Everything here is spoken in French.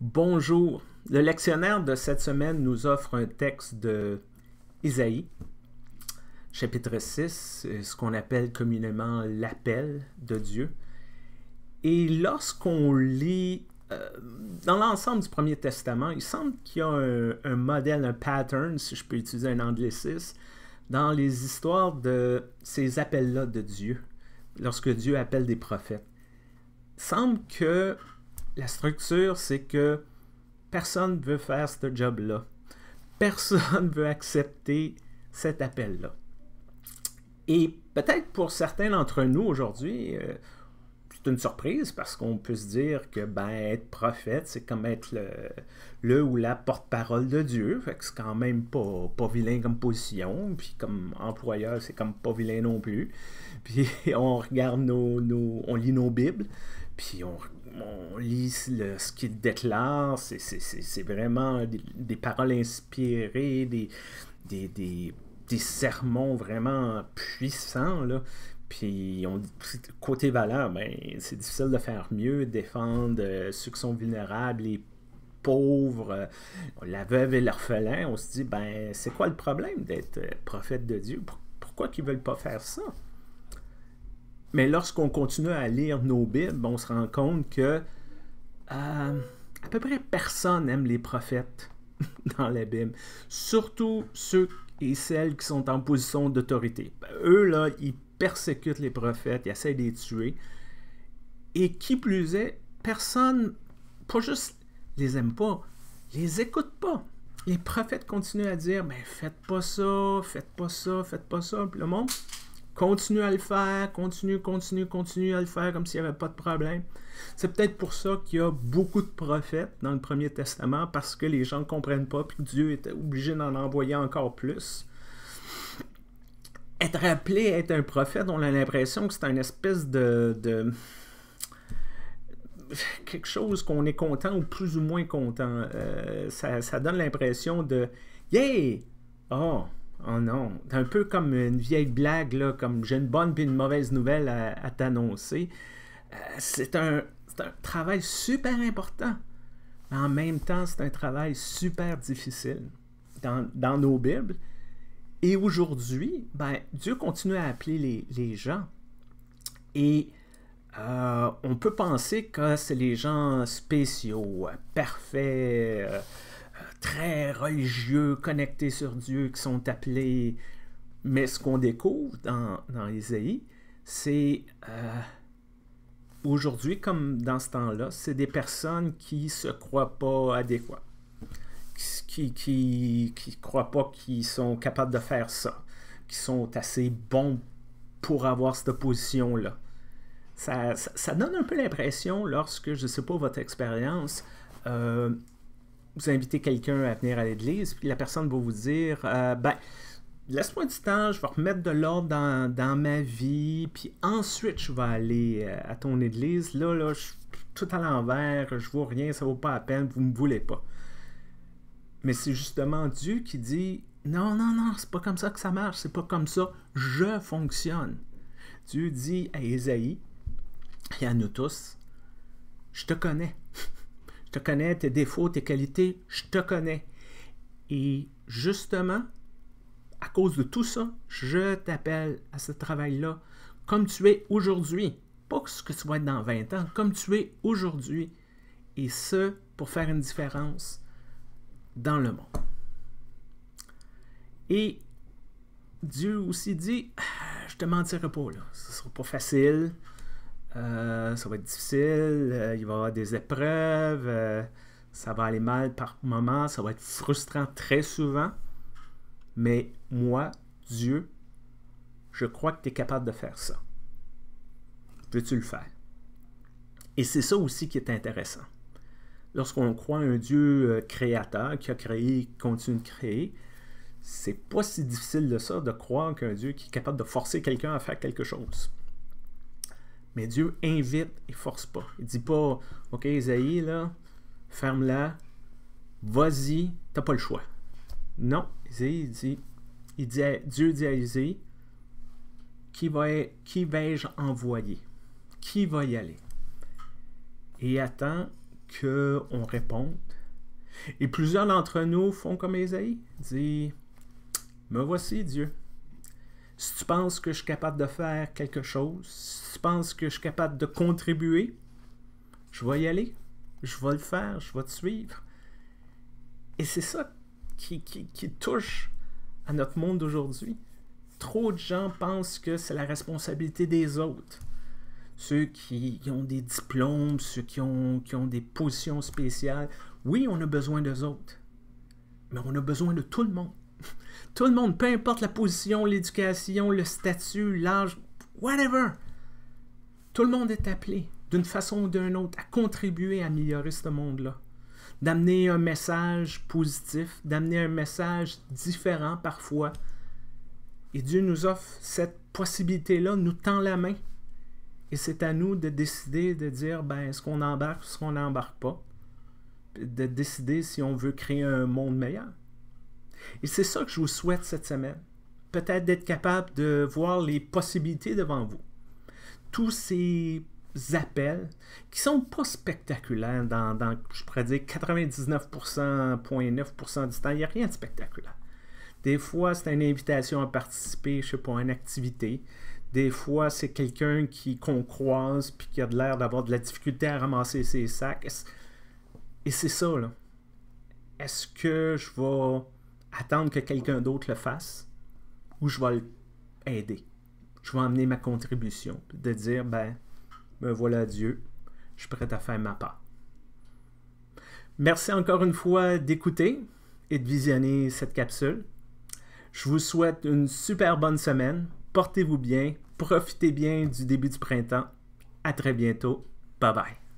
Bonjour. Le lectionnaire de cette semaine nous offre un texte de Isaïe, chapitre 6, euh, ce qu'on appelle communément l'appel de Dieu. Et lorsqu'on lit euh, dans l'ensemble du Premier Testament, il semble qu'il y a un, modèle, un pattern, si je peux utiliser un anglicisme, dans les histoires de ces appels-là de Dieu, lorsque Dieu appelle des prophètes. Il semble que la structure, c'est que personne ne veut faire ce job-là. Personne ne veut accepter cet appel-là. Et peut-être pour certains d'entre nous aujourd'hui, euh, c'est une surprise parce qu'on peut se dire que ben, être prophète, c'est comme être le, le ou la porte-parole de Dieu. Fait que c'est quand même pas, pas vilain comme position. Puis comme employeur, c'est comme pas vilain non plus. Puis on regarde nos, on lit nos Bibles. Puis on on lit ce qu'il déclare, c'est vraiment des, paroles inspirées, des, sermons vraiment puissants. Puis, on, côté valeur, ben, c'est difficile de faire mieux, défendre euh, ceux qui sont vulnérables, les pauvres, euh, la veuve et l'orphelin. On se dit, ben, c'est quoi le problème d'être euh, prophète de Dieu? Pourquoi qu'ils ne veulent pas faire ça? Mais lorsqu'on continue à lire nos Bibles, on se rend compte que euh, à peu près personne n'aime les prophètes dans la Bible. Surtout ceux et celles qui sont en position d'autorité. Eux, là, ils persécutent les prophètes, ils essaient de les tuer. Et qui plus est, personne, pas juste les aime pas, les écoute pas. Les prophètes continuent à dire, ben faites pas ça, faites pas ça, faites pas ça. Puis le monde, Continue à le faire, continue, continue, continue à le faire comme s'il n'y avait pas de problème. C'est peut-être pour ça qu'il y a beaucoup de prophètes dans le Premier Testament parce que les gens ne comprennent pas, puis Dieu était obligé d'en envoyer encore plus. Être appelé à être un prophète, on a l'impression que c'est un espèce de, quelque chose qu'on est content ou plus ou moins content. Euh, ça, donne l'impression de Yeah! Oh! Oh non, c'est un peu comme une vieille blague, là, comme j'ai une bonne puis une mauvaise nouvelle à, t'annoncer. Euh, c'est un, travail super important, mais en même temps, c'est un travail super difficile dans, nos Bibles. Et aujourd'hui, ben, Dieu continue à appeler les, gens. Et euh, on peut penser que c'est les gens spéciaux, euh, parfaits très religieux, connectés sur Dieu, qui sont appelés. Mais ce qu'on découvre dans, dans Isaïe, c'est euh, aujourd'hui, comme dans ce temps-là, c'est des personnes qui ne se croient pas adéquates, qui ne qui, qui croient pas qu'ils sont capables de faire ça, qui sont assez bons pour avoir cette position-là. Ça, ça, donne un peu l'impression, lorsque, je ne sais pas votre expérience, euh, vous invitez quelqu'un à venir à l'église, puis la personne va vous dire euh, ben, laisse-moi du temps, je vais remettre de l'ordre dans, ma vie, puis ensuite je vais aller euh, à ton église. Là, là, je suis tout à l'envers, je vois rien, ça vaut pas la peine, vous me voulez pas. Mais c'est justement Dieu qui dit non, non, non, c'est pas comme ça que ça marche, c'est pas comme ça, je fonctionne. Dieu dit à Ésaïe et à nous tous, je te connais. Je te connais tes défauts, tes qualités, je te connais. Et justement, à cause de tout ça, je t'appelle à ce travail-là comme tu es aujourd'hui. Pas ce que tu vas être dans 20 ans, comme tu es aujourd'hui. Et ce, pour faire une différence dans le monde. Et Dieu aussi dit, ah, je te mentirai pas, là. ce sera pas facile, euh, ça va être difficile, euh, il va y avoir des épreuves, euh, ça va aller mal par moments, ça va être frustrant très souvent. Mais moi, Dieu, je crois que tu es capable de faire ça. Veux-tu le faire? Et c'est ça aussi qui est intéressant. Lorsqu'on croit un Dieu créateur qui a créé, qui continue de créer, c'est pas si difficile de ça de croire qu'un Dieu qui est capable de forcer quelqu'un à faire quelque chose. Mais Dieu invite et force pas. Il dit pas, OK, Isaïe, là, ferme-la, vas-y, t'as pas le choix. Non, Isaïe, il dit, Dieu dit à Isaïe, qui, va, qui vais-je envoyer? Qui va y aller? Et il attend qu'on réponde. Et plusieurs d'entre nous font comme Isaïe, dit, me voici Dieu si tu penses que je suis capable de faire quelque chose, si tu penses que je suis capable de contribuer, je vais y aller, je vais le faire, je vais te suivre. Et c'est ça qui, touche à notre monde d'aujourd'hui. Trop de gens pensent que c'est la responsabilité des autres. Ceux qui, ont des diplômes, ceux ont, qui ont, des positions spéciales. Oui, on a besoin d'eux autres. Mais on a besoin de tout le monde. Tout le monde, peu importe la position, l'éducation, le statut, l'âge, whatever, tout le monde est appelé, d'une façon ou d'une autre, à contribuer à améliorer ce monde-là. D'amener un message positif, d'amener un message différent parfois. Et Dieu nous offre cette possibilité-là, nous tend la main. Et c'est à nous de décider de dire, ben, est-ce qu'on embarque ou est-ce qu'on n'embarque pas? De décider si on veut créer un monde meilleur. Et c'est ça que je vous souhaite cette semaine. Peut-être d'être capable de voir les possibilités devant vous. Tous ces appels qui ne sont pas spectaculaires dans, je pourrais dire 99,9% du temps, il n'y a rien de spectaculaire. Des fois, c'est une invitation à participer, je sais pas, à une activité. Des fois, c'est quelqu'un qui qu'on croise puis qui a l'air d'avoir de la difficulté à ramasser ses sacs. Et c'est ça, là. Est-ce que je vais attendre que quelqu'un d'autre le fasse ou je vais l'aider. Je vais emmener ma contribution, de dire, ben, me voilà Dieu, je suis prêt à faire ma part. Merci encore une fois d'écouter et de visionner cette capsule. Je vous souhaite une super bonne semaine. Portez-vous bien, profitez bien du début du printemps. À très bientôt. Bye bye.